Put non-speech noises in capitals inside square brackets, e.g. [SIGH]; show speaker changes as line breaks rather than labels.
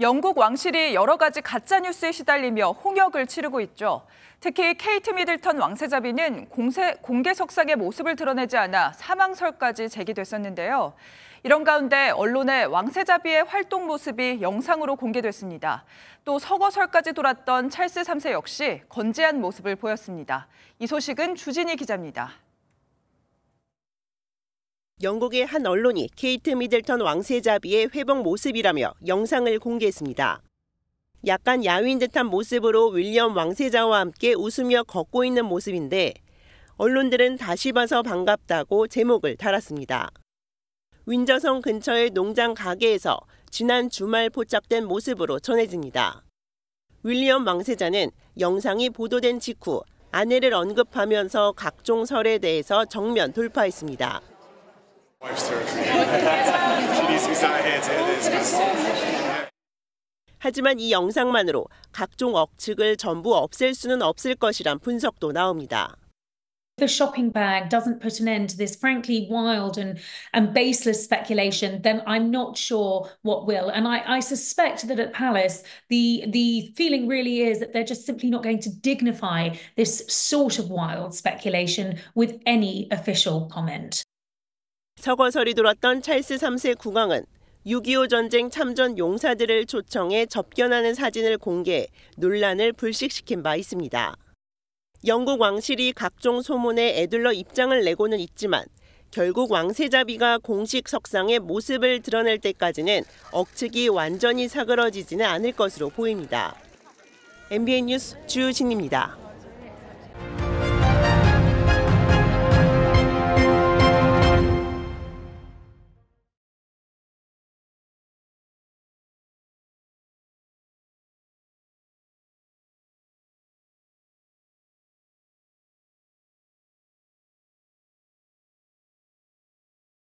영국 왕실이 여러 가지 가짜 뉴스에 시달리며 홍역을 치르고 있죠. 특히 케이트 미들턴 왕세자비는 공세, 공개 석상의 모습을 드러내지 않아 사망설까지 제기됐었는데요. 이런 가운데 언론에 왕세자비의 활동 모습이 영상으로 공개됐습니다. 또 서거설까지 돌았던 찰스 3세 역시 건재한 모습을 보였습니다. 이 소식은 주진희 기자입니다.
영국의 한 언론이 케이트 미들턴 왕세자비의 회복 모습이라며 영상을 공개했습니다. 약간 야윈 듯한 모습으로 윌리엄 왕세자와 함께 웃으며 걷고 있는 모습인데 언론들은 다시 봐서 반갑다고 제목을 달았습니다. 윈저성 근처의 농장 가게에서 지난 주말 포착된 모습으로 전해집니다. 윌리엄 왕세자는 영상이 보도된 직후 아내를 언급하면서 각종 설에 대해서 정면 돌파했습니다. [LAUGHS] 하지만 이 영상만으로 각종 억측을 전부 없앨 수는 없을 것이란 분석도 나옵니다.
The shopping bag doesn't put an end to this frankly wild and, and baseless speculation, then I'm not sure what will. And I, I suspect that at Palace, the, the feeling really is that they're just simply not going to dignify this sort of wild speculation with any official comment.
서거설이 돌았던 찰스 3세 국왕은 6.25 전쟁 참전 용사들을 초청해 접견하는 사진을 공개해 논란을 불식시킨 바 있습니다. 영국 왕실이 각종 소문에 애둘러 입장을 내고는 있지만 결국 왕세자비가 공식 석상의 모습을 드러낼 때까지는 억측이 완전히 사그러지지는 않을 것으로 보입니다. MBN 뉴스 주진입니다.